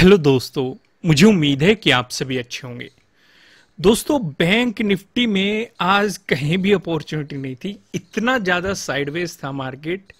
hello दोस्तों मुझे उम्मीद है कि आप सभी अच्छे होंगे दोस्तों बैंक निफ्टी में आज कहीं भी अपॉर्चुनिटी नहीं थी इतना ज़्यादा साइडवेज था मार्केट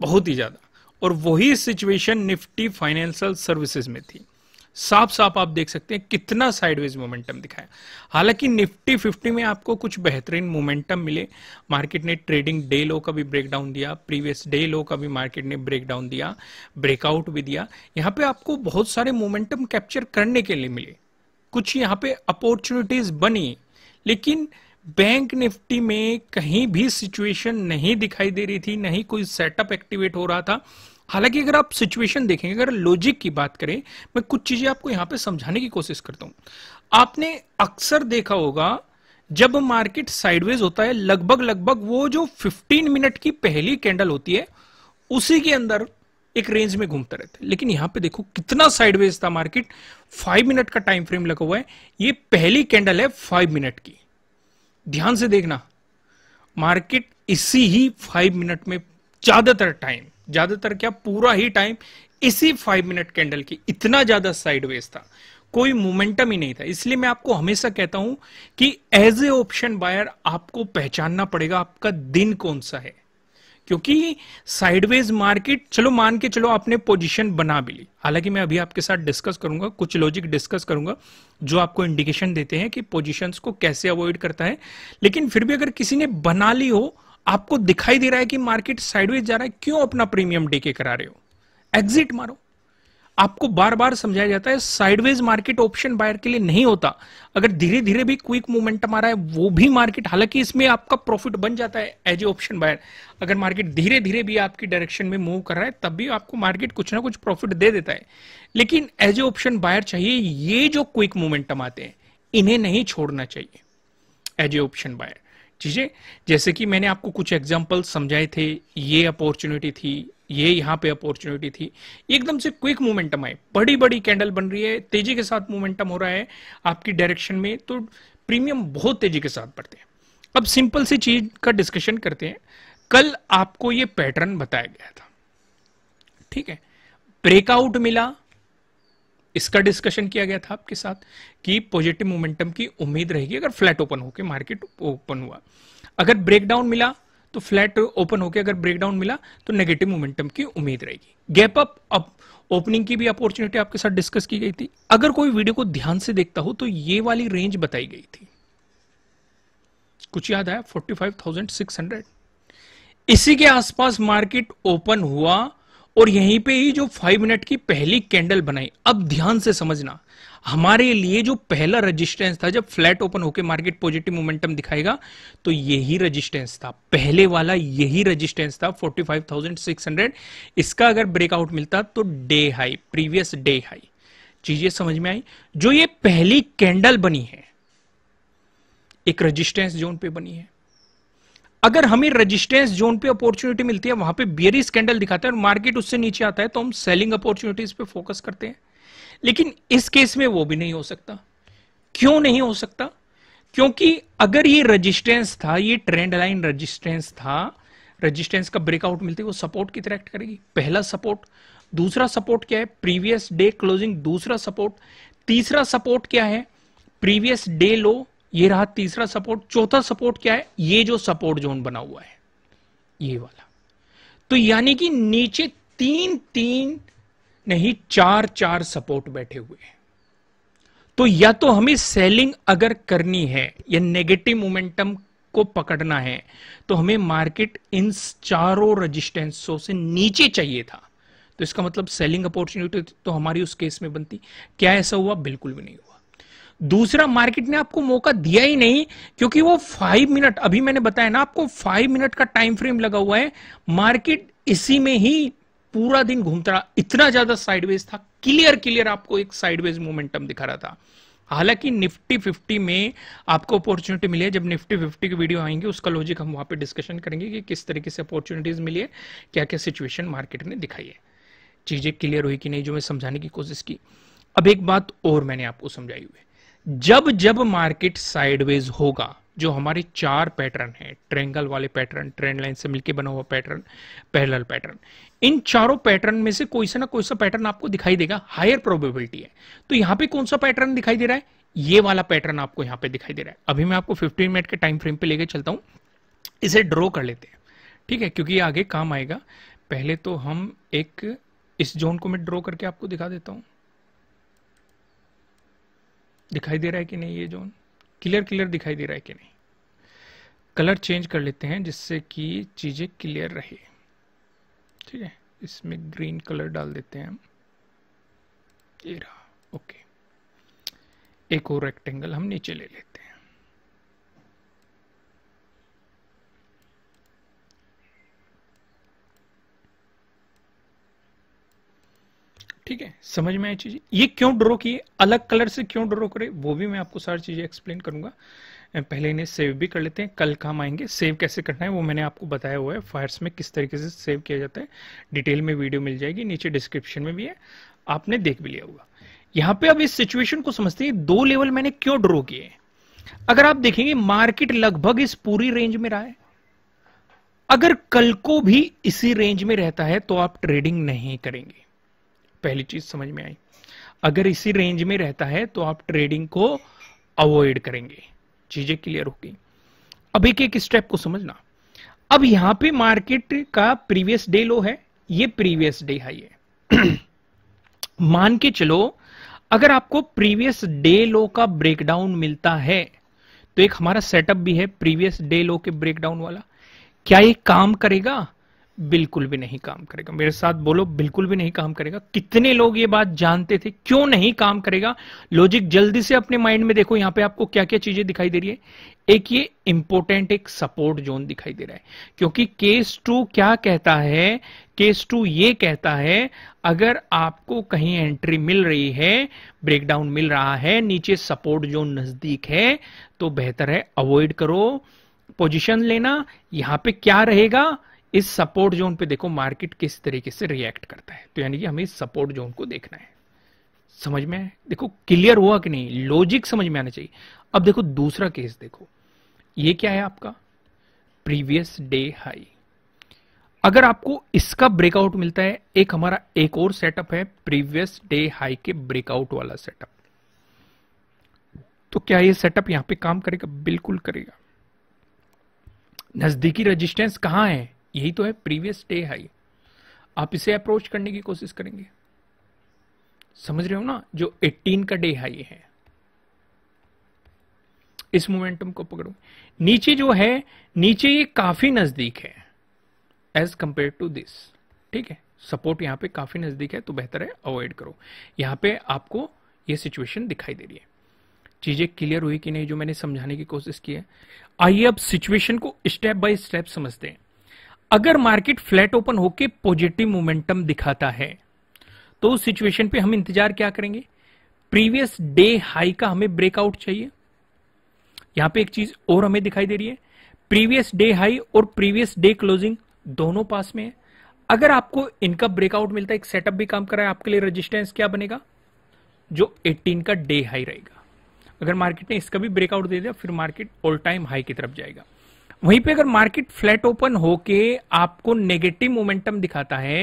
बहुत ही ज़्यादा और वही सिचुएशन निफ्टी फाइनेंशियल सर्विसेज में थी साफ साफ आप देख सकते हैं कितना साइडवेज मोमेंटम दिखाया हालांकि निफ्टी फिफ्टी में आपको कुछ बेहतरीन मोमेंटम मिले मार्केट ने ट्रेडिंग डे लो का भी ब्रेकडाउन दिया प्रीवियस डे लो का भी मार्केट ने ब्रेकडाउन दिया ब्रेकआउट भी दिया यहाँ पे आपको बहुत सारे मोमेंटम कैप्चर करने के लिए मिले कुछ यहाँ पे अपॉर्चुनिटीज बनी लेकिन बैंक निफ्टी में कहीं भी सिचुएशन नहीं दिखाई दे रही थी नहीं कोई सेटअप एक्टिवेट हो रहा था हालांकि अगर आप सिचुएशन देखें अगर लॉजिक की बात करें मैं कुछ चीजें आपको यहां पे समझाने की कोशिश करता हूं आपने अक्सर देखा होगा जब मार्केट साइडवेज होता है लगभग लगभग वो जो 15 मिनट की पहली कैंडल होती है उसी के अंदर एक रेंज में घूमता रहता है लेकिन यहां पे देखो कितना साइडवेज था मार्केट फाइव मिनट का टाइम फ्रेम लगा हुआ है ये पहली कैंडल है फाइव मिनट की ध्यान से देखना मार्केट इसी ही फाइव मिनट में ज्यादातर टाइम ज्यादातर क्या पूरा ही टाइम इसी फाइव मिनट कैंडल की इतना ज्यादा साइडवेज था कोई मोमेंटम ही नहीं था इसलिए मैं आपको हमेशा कहता हूं कि एज ए ऑप्शन बायर आपको पहचानना पड़ेगा आपका दिन कौन सा है क्योंकि साइडवेज मार्केट चलो मान के चलो आपने पोजीशन बना भी ली हालांकि मैं अभी आपके साथ डिस्कस करूंगा कुछ लॉजिक डिस्कस करूंगा जो आपको इंडिकेशन देते हैं कि पोजीशंस को कैसे अवॉइड करता है लेकिन फिर भी अगर किसी ने बना ली हो आपको दिखाई दे रहा है कि मार्केट साइडवेज जा रहा है क्यों अपना प्रीमियम डे के करा रहे हो एग्जिट मारो आपको बार बार समझाया जाता है साइडवेज मार्केट ऑप्शन बायर के लिए नहीं होता अगर धीरे धीरे भी क्विक मोमेंटम आ रहा है वो भी मार्केट हालांकि इसमें आपका प्रॉफिट बन जाता है एज ए ऑप्शन बायर अगर मार्केट धीरे धीरे भी आपकी डायरेक्शन में मूव कर रहा है तब भी आपको मार्केट कुछ ना कुछ प्रॉफिट दे देता है लेकिन एज ए ऑप्शन बायर चाहिए ये जो क्विक मोमेंटम आते हैं इन्हें नहीं छोड़ना चाहिए एज ए ऑप्शन बायर चीज़ें जैसे कि मैंने आपको कुछ एग्जाम्पल समझाए थे ये अपॉर्चुनिटी थी ये यहाँ पे अपॉर्चुनिटी थी एकदम से क्विक मोमेंटम आए बड़ी बड़ी कैंडल बन रही है तेजी के साथ मोमेंटम हो रहा है आपकी डायरेक्शन में तो प्रीमियम बहुत तेजी के साथ बढ़ते हैं अब सिंपल सी चीज का डिस्कशन करते हैं कल आपको ये पैटर्न बताया गया था ठीक है ब्रेकआउट मिला इसका डिस्कशन किया गया था आपके साथ कि पॉजिटिव मोमेंटम की उम्मीद रहेगी अगर फ्लैट ओपन होकर मार्केट ओपन हुआ अगर ब्रेकडाउन मिला तो फ्लैट ओपन होकर अगर ब्रेकडाउन मिला तो नेगेटिव मोमेंटम की उम्मीद रहेगी गैप अप अब ओपनिंग की भी अपॉर्चुनिटी आपके साथ डिस्कस की गई थी अगर कोई वीडियो को ध्यान से देखता हो तो ये वाली रेंज बताई गई थी कुछ याद आया फोर्टी इसी के आसपास मार्केट ओपन हुआ और यहीं पे ही जो फाइव मिनट की पहली कैंडल बनाई अब ध्यान से समझना हमारे लिए जो पहला रेजिस्टेंस था जब फ्लैट ओपन होकर मार्केट पॉजिटिव मोमेंटम दिखाएगा तो यही रेजिस्टेंस था पहले वाला यही रेजिस्टेंस था 45,600 इसका अगर ब्रेकआउट मिलता तो day high previous day high चीजें समझ में आई जो ये पहली कैंडल बनी है एक रेजिस्टेंस जोन पे बनी है अगर हमें रेजिस्टेंस जोन पे अपॉर्चुनिटी मिलती है वहां पे बियरी स्कैंडल दिखाता है और मार्केट उससे नीचे आता है तो हम सेलिंग अपॉर्चुनिटीज पे फोकस करते हैं लेकिन इस केस में वो भी नहीं हो सकता क्यों नहीं हो सकता क्योंकि अगर ये रजिस्टेंस था ये ट्रेंड लाइन रजिस्टेंस था रजिस्टेंस का ब्रेकआउट मिलते वो सपोर्ट की तरह करेगी पहला सपोर्ट दूसरा सपोर्ट क्या है प्रीवियस डे क्लोजिंग दूसरा सपोर्ट तीसरा सपोर्ट क्या है प्रीवियस डे लो ये रहा तीसरा सपोर्ट चौथा सपोर्ट क्या है ये जो सपोर्ट जोन बना हुआ है ये वाला तो यानी कि नीचे तीन तीन नहीं चार चार सपोर्ट बैठे हुए हैं तो या तो हमें सेलिंग अगर करनी है या नेगेटिव मोमेंटम को पकड़ना है तो हमें मार्केट इन चारों रजिस्टेंसों से नीचे चाहिए था तो इसका मतलब सेलिंग अपॉर्चुनिटी तो हमारी उस केस में बनती क्या ऐसा हुआ बिल्कुल भी नहीं हुआ दूसरा मार्केट ने आपको मौका दिया ही नहीं क्योंकि वो फाइव मिनट अभी मैंने बताया ना आपको फाइव मिनट का टाइम फ्रेम लगा हुआ है मार्केट इसी में ही पूरा दिन घूमता रहा इतना ज्यादा साइडवेज था क्लियर क्लियर आपको एक साइडवेज मोमेंटम दिखा रहा था हालांकि निफ्टी 50 में आपको अपॉर्चुनिटी मिली है जब निफ्टी 50 की वीडियो आएंगे उसका लॉजिक हम वहां पे डिस्कशन करेंगे कि किस तरीके से अपॉर्चुनिटीज मिली है क्या क्या सिचुएशन मार्केट ने दिखाई है चीजें क्लियर हुई कि नहीं जो मैं समझाने की कोशिश की अब एक बात और मैंने आपको समझाई हुई है जब जब मार्केट साइडवेज होगा जो हमारे चार पैटर्न है ट्रेंगल वाले पैटर्न ट्रेंड लाइन से मिलकर बना हुआ पैटर्न पैरेलल पैटर्न इन चारों पैटर्न में से कोई सा ना कोई सा पैटर्न आपको दिखाई देगा हायर प्रोबेबिलिटी है तो यहां पे कौन सा पैटर्न दिखाई दे रहा है ये वाला पैटर्न आपको यहां पे दिखाई दे रहा है अभी मैं आपको 15 मिनट के टाइम फ्रेम पे लेके चलता हूं इसे ड्रॉ कर लेते हैं ठीक है क्योंकि आगे काम आएगा पहले तो हम एक इस जोन को मैं ड्रॉ करके आपको दिखा देता हूं दिखाई दे रहा है कि नहीं ये जोन क्लियर क्लियर दिखाई दे रहा है कि नहीं कलर चेंज कर लेते हैं जिससे कि चीज़ें क्लियर रहे ठीक है इसमें ग्रीन कलर डाल देते हैं हम ये रहा ओके एक और रेक्टेंगल हम नीचे ले लेते ठीक है समझ में आई चीज ये क्यों ड्रॉ किए अलग कलर से क्यों ड्रॉ करे वो भी मैं आपको सारी चीजें एक्सप्लेन करूंगा पहले इन्हें सेव भी कर लेते हैं कल काम आएंगे सेव कैसे करना है वो मैंने आपको बताया हुआ है फायर्स में किस तरीके से सेव किया जाता है डिटेल में वीडियो मिल जाएगी नीचे डिस्क्रिप्शन में भी है आपने देख भी लिया होगा यहाँ पे अब इस सिचुएशन को समझते हैं दो लेवल मैंने क्यों ड्रॉ किए अगर आप देखेंगे मार्केट लगभग इस पूरी रेंज में रहा है अगर कल को भी इसी रेंज में रहता है तो आप ट्रेडिंग नहीं करेंगे पहली चीज समझ में आई अगर इसी रेंज में रहता है तो आप ट्रेडिंग को अवॉइड करेंगे चीजें क्लियर हो गई अब एक एक स्टेप को समझना अब यहां पे मार्केट का प्रीवियस डे लो है ये प्रीवियस डे हाई है मान के चलो अगर आपको प्रीवियस डे लो का ब्रेकडाउन मिलता है तो एक हमारा सेटअप भी है प्रीवियस डे लो के ब्रेकडाउन वाला क्या ये काम करेगा बिल्कुल भी नहीं काम करेगा मेरे साथ बोलो बिल्कुल भी नहीं काम करेगा कितने लोग ये बात जानते थे क्यों नहीं काम करेगा लॉजिक जल्दी से अपने माइंड में देखो यहां पे आपको क्या क्या चीजें दिखाई दे रही है एक ये इंपॉर्टेंट एक सपोर्ट जोन दिखाई दे रहा है क्योंकि केस टू क्या कहता है केस टू ये कहता है अगर आपको कहीं एंट्री मिल रही है ब्रेकडाउन मिल रहा है नीचे सपोर्ट जोन नजदीक है तो बेहतर है अवॉइड करो पोजिशन लेना यहां पर क्या रहेगा इस सपोर्ट जोन पे देखो मार्केट किस तरीके से रिएक्ट करता है तो यानी कि हमें इस सपोर्ट जोन को देखना है समझ में आए देखो क्लियर हुआ कि नहीं लॉजिक समझ में आना चाहिए अब देखो दूसरा केस देखो ये क्या है आपका प्रीवियस डे हाई अगर आपको इसका ब्रेकआउट मिलता है एक हमारा एक और सेटअप है प्रीवियस डे हाई के ब्रेकआउट वाला सेटअप तो क्या ये सेटअप यहां पे काम करेगा बिल्कुल करेगा नजदीकी रेजिस्टेंस कहां है यही तो है प्रीवियस डे हाई आप इसे अप्रोच करने की कोशिश करेंगे समझ रहे हो ना जो 18 का डे हाई है इस मोमेंटम को पकड़ो नीचे जो है नीचे ये काफी नजदीक है एज कंपेयर टू दिस ठीक है सपोर्ट यहां पे काफी नजदीक है तो बेहतर है अवॉइड करो यहां पे आपको ये सिचुएशन दिखाई दे रही है चीजें क्लियर हुई कि नहीं जो मैंने समझाने की कोशिश की है आइए अब सिचुएशन को स्टेप बाय स्टेप समझते हैं अगर मार्केट फ्लैट ओपन होकर पॉजिटिव मोमेंटम दिखाता है तो उस सिचुएशन पे हम इंतजार क्या करेंगे प्रीवियस डे हाई का हमें ब्रेकआउट चाहिए यहां पे एक चीज और हमें दिखाई दे रही है प्रीवियस डे हाई और प्रीवियस डे क्लोजिंग दोनों पास में है अगर आपको इनका ब्रेकआउट मिलता है एक सेटअप भी काम कर रहा है आपके लिए रेजिस्टेंस क्या बनेगा जो 18 का डे हाई रहेगा अगर मार्केट ने इसका भी ब्रेकआउट दे दिया फिर मार्केट ऑल टाइम हाई की तरफ जाएगा वहीं पे अगर मार्केट फ्लैट ओपन होके आपको नेगेटिव मोमेंटम दिखाता है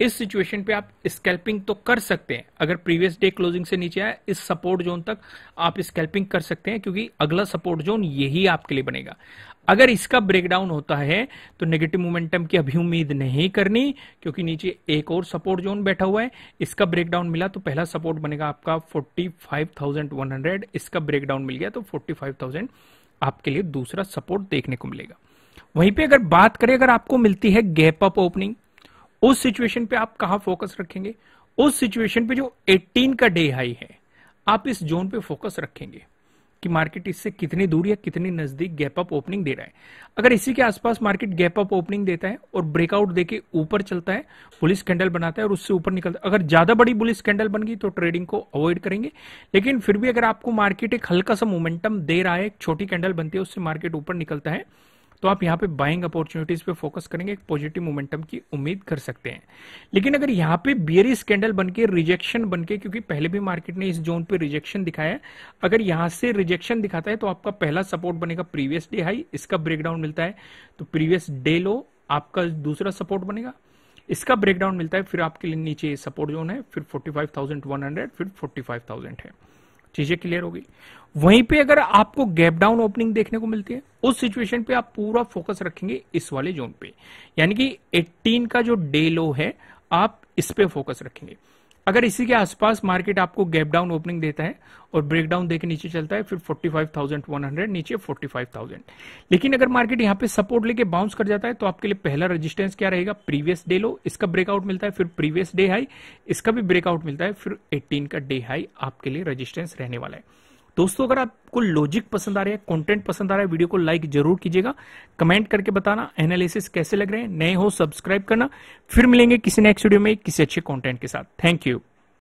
इस सिचुएशन पे आप स्कैल्पिंग तो कर सकते हैं अगर प्रीवियस डे क्लोजिंग से नीचे आए इस सपोर्ट जोन तक आप स्कैल्पिंग कर सकते हैं क्योंकि अगला सपोर्ट जोन यही आपके लिए बनेगा अगर इसका ब्रेकडाउन होता है तो नेगेटिव मोमेंटम की अभी उम्मीद नहीं करनी क्योंकि नीचे एक और सपोर्ट जोन बैठा हुआ है इसका ब्रेकडाउन मिला तो पहला सपोर्ट बनेगा आपका फोर्टी इसका ब्रेकडाउन मिल गया तो फोर्टी आपके लिए दूसरा सपोर्ट देखने को मिलेगा वहीं पे अगर बात करें अगर आपको मिलती है गैप अप ओपनिंग उस सिचुएशन पे आप कहा फोकस रखेंगे उस सिचुएशन पे जो 18 का डे हाई है आप इस जोन पे फोकस रखेंगे कि मार्केट इससे कितनी दूर या कितनी नजदीक गैप अप ओपनिंग दे रहा है अगर इसी के आसपास मार्केट गैप अप ओपनिंग देता है और ब्रेकआउट देके ऊपर चलता है पुलिस कैंडल बनाता है और उससे ऊपर निकलता है अगर ज्यादा बड़ी पुलिस कैंडल बन गई तो ट्रेडिंग को अवॉइड करेंगे लेकिन फिर भी अगर आपको मार्केट एक हल्का सा मोमेंटम दे रहा है एक छोटी कैंडल बनती है उससे मार्केट ऊपर निकलता है तो आप यहाँ पे बाइंग अपॉर्चुनिटीज पे फोकस करेंगे पॉजिटिव मोमेंटम की उम्मीद कर सकते हैं लेकिन अगर यहाँ पे बियरी स्कैंडल बनके रिजेक्शन बनके क्योंकि पहले भी मार्केट ने इस जोन पे रिजेक्शन दिखाया अगर यहाँ से रिजेक्शन दिखाता है तो आपका पहला सपोर्ट बनेगा प्रीवियस डे हाई इसका ब्रेकडाउन मिलता है तो प्रीवियस डे लो आपका दूसरा सपोर्ट बनेगा इसका ब्रेकडाउन मिलता है फिर आपके लिए नीचे सपोर्ट जोन है फिर फोर्टी फिर फोर्टी है चीजें क्लियर होगी वहीं पे अगर आपको गैप डाउन ओपनिंग देखने को मिलती है उस सिचुएशन पे आप पूरा फोकस रखेंगे इस वाले जोन पे यानी कि 18 का जो डे लो है आप इस पे फोकस रखेंगे अगर इसी के आसपास मार्केट आपको गैप डाउन ओपनिंग देता है और ब्रेक डाउन देकर नीचे चलता है फिर 45,100 नीचे 45,000 लेकिन अगर मार्केट यहाँ पे सपोर्ट लेके बाउंस कर जाता है तो आपके लिए पहला रेजिस्टेंस क्या रहेगा प्रीवियस डे लो इसका ब्रेकआउट मिलता है फिर प्रीवियस डे हाई इसका भी ब्रेकआउट मिलता है फिर एट्टीन का डे हाई आपके लिए रजिस्टेंस रहने वाला है दोस्तों अगर आपको लॉजिक पसंद आ रहा है कंटेंट पसंद आ रहा है वीडियो को लाइक जरूर कीजिएगा कमेंट करके बताना एनालिसिस कैसे लग रहे हैं नए हो सब्सक्राइब करना फिर मिलेंगे किसी नेक्स्ट वीडियो में किसी अच्छे कंटेंट के साथ थैंक यू